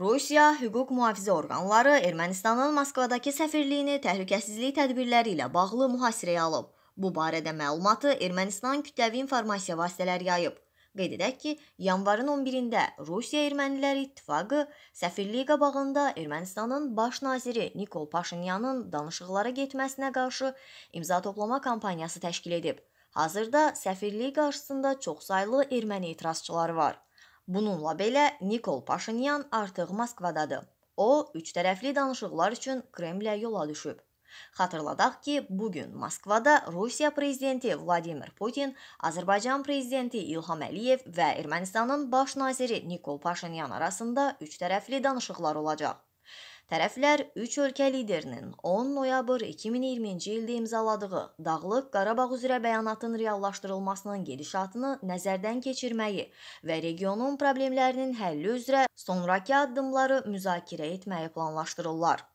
Rusiya hüquq mühafizə orqanları Ermənistanın Moskvadakı səfirliyini təhlükəsizlik tədbirləri ilə bağlı mühasirəyə alıb. Bu barədə məlumatı Ermənistan kütləvi informasiya vasitələri yayıb. Qeyd edək ki, yanvarın 11-də Rusiya Ermənilər İttifaqı səfirliyi qabağında Ermənistanın baş naziri Nikol Paşinyanın danışıqlara getməsinə qarşı imza toplama kampaniyası təşkil edib. Hazırda səfirlik qarşısında çoxsaylı erməni etirazçıları var. Bununla belə Nikol Paşinyan artıq Moskvadadır. O, üç tərəfli danışıqlar üçün Kremlə yola düşüb. Xatırladaq ki, bu gün Moskvada Rusiya prezidenti Vladimir Putin, Azərbaycan prezidenti İlham Əliyev və Ermənistanın baş naziri Nikol Paşinyan arasında üç tərəfli danışıqlar olacaq. Tərəflər üç ölkə liderinin 10 noyabr 2020-ci ildə imzaladığı Dağlıq Qarabağ üzrə bəyanatın reallaşdırılmasının gedişatını nəzərdən keçirməyi və regionun problemlərinin həlli üzrə sonrakı addımları müzakirə etməyi planlaşdırırlar.